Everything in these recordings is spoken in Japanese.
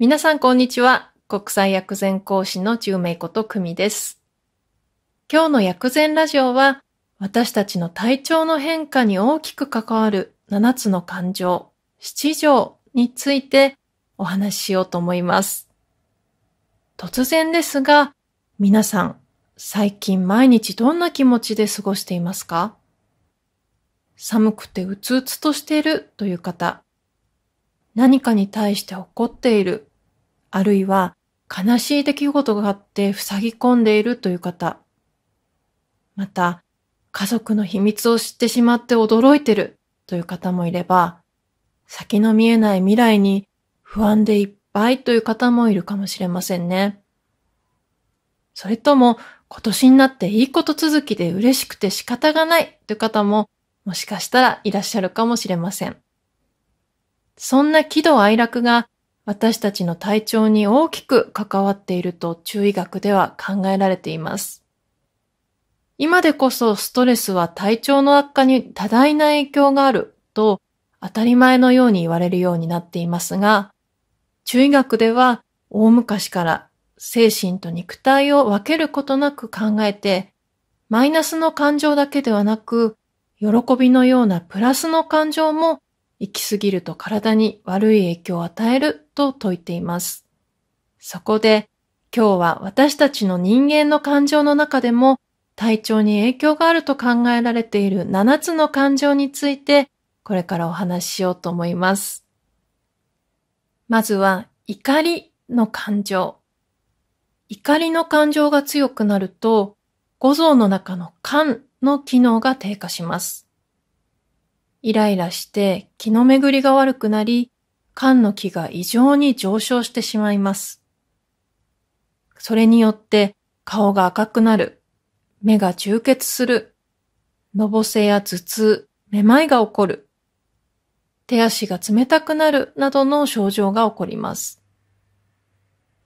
皆さん、こんにちは。国際薬膳講師の中明こと久美です。今日の薬膳ラジオは、私たちの体調の変化に大きく関わる7つの感情、七条についてお話ししようと思います。突然ですが、皆さん、最近毎日どんな気持ちで過ごしていますか寒くてうつうつとしているという方、何かに対して怒っている、あるいは悲しい出来事があって塞ぎ込んでいるという方、また家族の秘密を知ってしまって驚いてるという方もいれば、先の見えない未来に不安でいっぱいという方もいるかもしれませんね。それとも今年になっていいこと続きで嬉しくて仕方がないという方ももしかしたらいらっしゃるかもしれません。そんな喜怒哀楽が私たちの体調に大きく関わっていると中医学では考えられています。今でこそストレスは体調の悪化に多大な影響があると当たり前のように言われるようになっていますが、中医学では大昔から精神と肉体を分けることなく考えて、マイナスの感情だけではなく、喜びのようなプラスの感情も行き過ぎると体に悪い影響を与えると説いています。そこで今日は私たちの人間の感情の中でも体調に影響があると考えられている7つの感情についてこれからお話ししようと思います。まずは怒りの感情。怒りの感情が強くなると、五臓の中の肝の機能が低下します。イライラして気の巡りが悪くなり、肝の気が異常に上昇してしまいます。それによって顔が赤くなる、目が充血する、のぼせや頭痛、めまいが起こる、手足が冷たくなるなどの症状が起こります。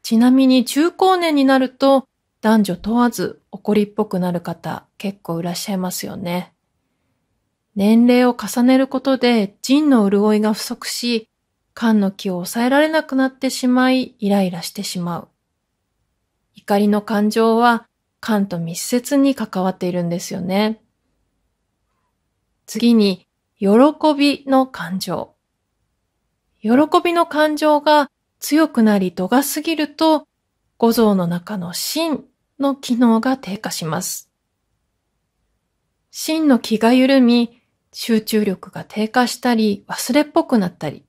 ちなみに中高年になると男女問わず怒りっぽくなる方結構いらっしゃいますよね。年齢を重ねることで腎の潤いが不足し、肝の気を抑えられなくなってしまいイライラしてしまう。怒りの感情は肝と密接に関わっているんですよね。次に喜びの感情。喜びの感情が強くなり度が過ぎると、五臓の中の心の機能が低下します。心の気が緩み、集中力が低下したり、忘れっぽくなったり、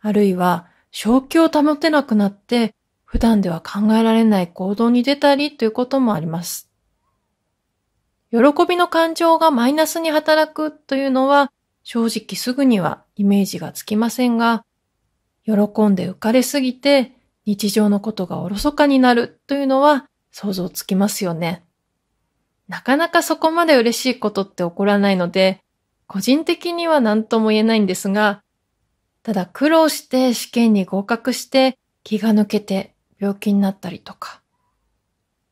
あるいは正気を保てなくなって、普段では考えられない行動に出たりということもあります。喜びの感情がマイナスに働くというのは、正直すぐにはイメージがつきませんが、喜んで浮かれすぎて日常のことがおろそかになるというのは想像つきますよね。なかなかそこまで嬉しいことって起こらないので、個人的には何とも言えないんですが、ただ苦労して試験に合格して気が抜けて病気になったりとか。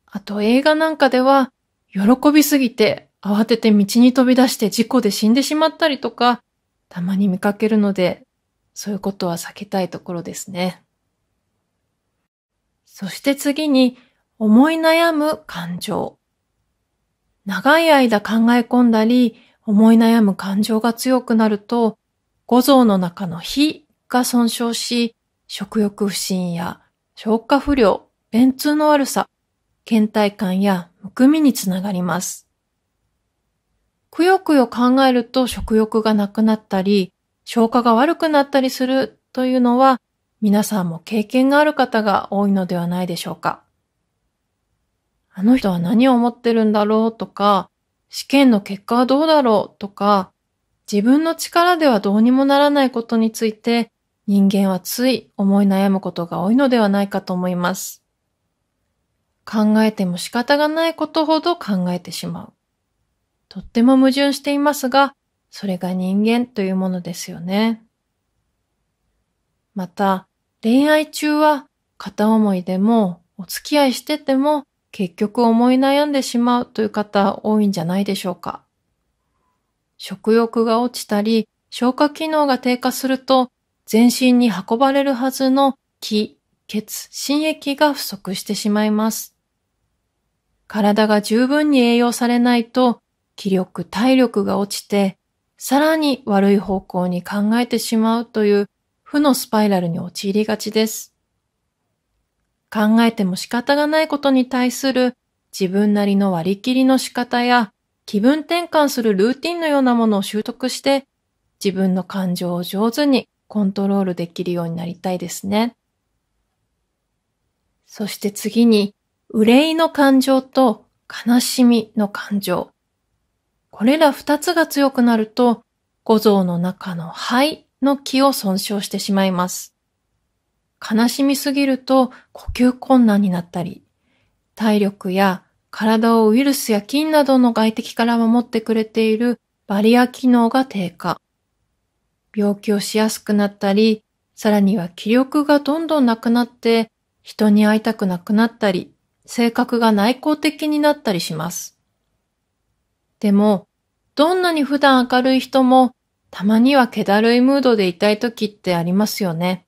あと映画なんかでは喜びすぎて慌てて道に飛び出して事故で死んでしまったりとか、たまに見かけるので、そういうことは避けたいところですね。そして次に、思い悩む感情。長い間考え込んだり、思い悩む感情が強くなると、五臓の中の火が損傷し、食欲不振や消化不良、便通の悪さ、倦怠感やむくみにつながります。くよくよ考えると食欲がなくなったり、消化が悪くなったりするというのは、皆さんも経験がある方が多いのではないでしょうか。あの人は何を思ってるんだろうとか、試験の結果はどうだろうとか、自分の力ではどうにもならないことについて人間はつい思い悩むことが多いのではないかと思います。考えても仕方がないことほど考えてしまう。とっても矛盾していますが、それが人間というものですよね。また、恋愛中は片思いでもお付き合いしてても結局思い悩んでしまうという方多いんじゃないでしょうか。食欲が落ちたり消化機能が低下すると全身に運ばれるはずの気、血、心液が不足してしまいます。体が十分に栄養されないと気力、体力が落ちて、さらに悪い方向に考えてしまうという負のスパイラルに陥りがちです。考えても仕方がないことに対する自分なりの割り切りの仕方や気分転換するルーティンのようなものを習得して自分の感情を上手にコントロールできるようになりたいですね。そして次に、憂いの感情と悲しみの感情。これら二つが強くなると、五臓の中の肺の気を損傷してしまいます。悲しみすぎると呼吸困難になったり、体力や体をウイルスや菌などの外敵から守ってくれているバリア機能が低下。病気をしやすくなったり、さらには気力がどんどんなくなって、人に会いたくなくなったり、性格が内向的になったりします。でも、どんなに普段明るい人も、たまには気だるいムードでいたい時ってありますよね。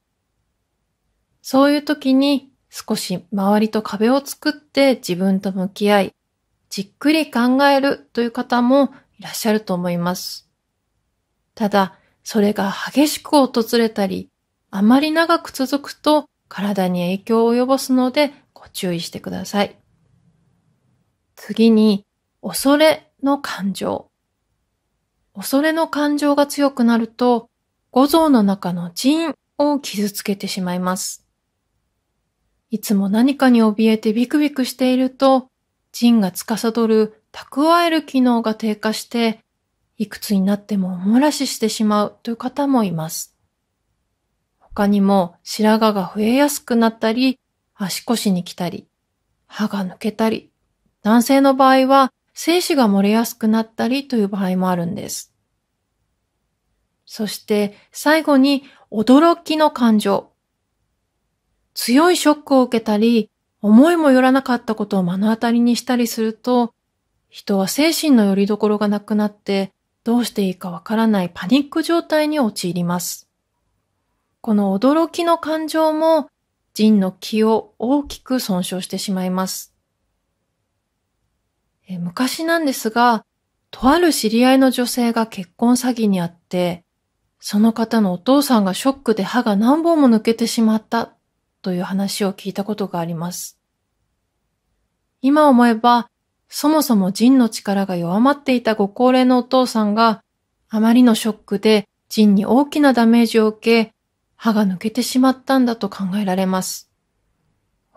そういう時に少し周りと壁を作って自分と向き合い、じっくり考えるという方もいらっしゃると思います。ただ、それが激しく訪れたり、あまり長く続くと体に影響を及ぼすのでご注意してください。次に、恐れの感情。恐れの感情が強くなると、五臓の中の腎を傷つけてしまいます。いつも何かに怯えてビクビクしていると、腎が司る蓄える機能が低下して、いくつになっても漏らししてしまうという方もいます。他にも白髪が増えやすくなったり、足腰に来たり、歯が抜けたり、男性の場合は精子が漏れやすくなったりという場合もあるんです。そして最後に驚きの感情。強いショックを受けたり、思いもよらなかったことを目の当たりにしたりすると、人は精神の拠り所がなくなって、どうしていいかわからないパニック状態に陥ります。この驚きの感情も人の気を大きく損傷してしまいます。え昔なんですが、とある知り合いの女性が結婚詐欺にあって、その方のお父さんがショックで歯が何本も抜けてしまったという話を聞いたことがあります。今思えば、そもそもンの力が弱まっていたご高齢のお父さんが、あまりのショックでンに大きなダメージを受け、歯が抜けてしまったんだと考えられます。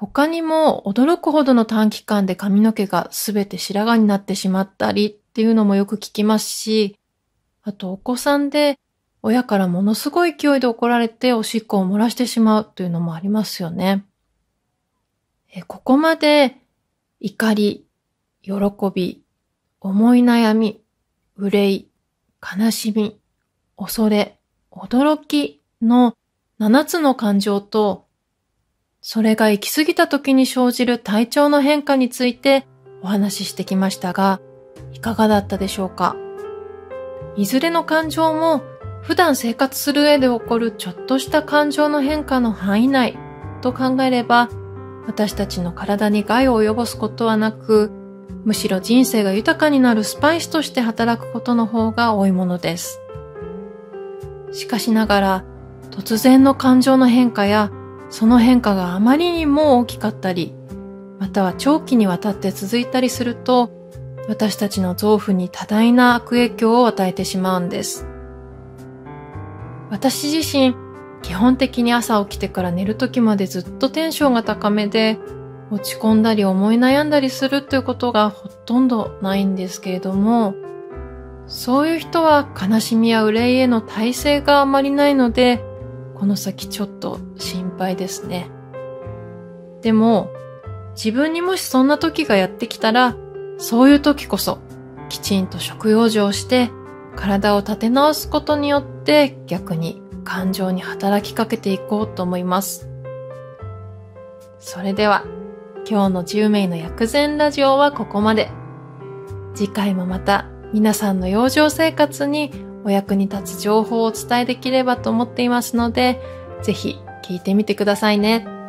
他にも驚くほどの短期間で髪の毛がすべて白髪になってしまったりっていうのもよく聞きますし、あとお子さんで親からものすごい勢いで怒られておしっこを漏らしてしまうというのもありますよね。えここまで怒り、喜び、思い悩み、憂い、悲しみ、恐れ、驚きの7つの感情とそれが行き過ぎた時に生じる体調の変化についてお話ししてきましたが、いかがだったでしょうかいずれの感情も普段生活する上で起こるちょっとした感情の変化の範囲内と考えれば、私たちの体に害を及ぼすことはなく、むしろ人生が豊かになるスパイスとして働くことの方が多いものです。しかしながら、突然の感情の変化やその変化があまりにも大きかったり、または長期にわたって続いたりすると、私たちの臓腑に多大な悪影響を与えてしまうんです。私自身、基本的に朝起きてから寝る時までずっとテンションが高めで、落ち込んだり思い悩んだりするということがほとんどないんですけれども、そういう人は悲しみや憂いへの耐性があまりないので、この先ちょっと心配ですね。でも、自分にもしそんな時がやってきたら、そういう時こそ、きちんと食用生して、体を立て直すことによって逆に感情に働きかけていこうと思います。それでは、今日の10名の薬膳ラジオはここまで。次回もまた皆さんの養生生活にお役に立つ情報をお伝えできればと思っていますので、ぜひ聞いてみてくださいね。